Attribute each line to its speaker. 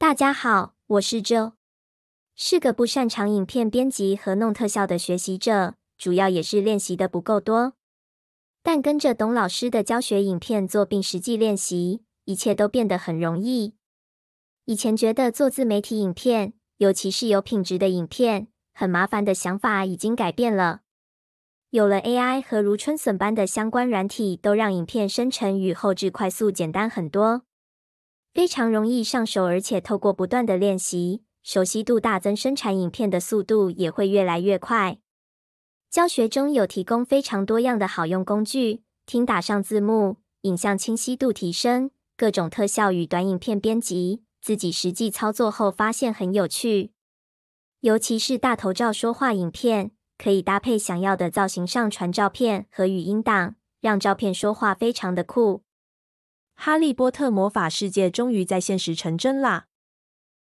Speaker 1: 大家好，我是周，是个不擅长影片编辑和弄特效的学习者，主要也是练习的不够多。但跟着董老师的教学影片做并实际练习，一切都变得很容易。以前觉得做自媒体影片，尤其是有品质的影片，很麻烦的想法已经改变了。有了 AI 和如春笋般的相关软体，都让影片生成与后置快速简单很多。非常容易上手，而且透过不断的练习，熟悉度大增，生产影片的速度也会越来越快。教学中有提供非常多样的好用工具，听打上字幕，影像清晰度提升，各种特效与短影片编辑。自己实际操作后发现很有趣，尤其是大头照说话影片，可以搭配想要的造型上传照片和语音档，让照片说话非常的酷。《哈利波特》魔法世界终于在现实成真啦！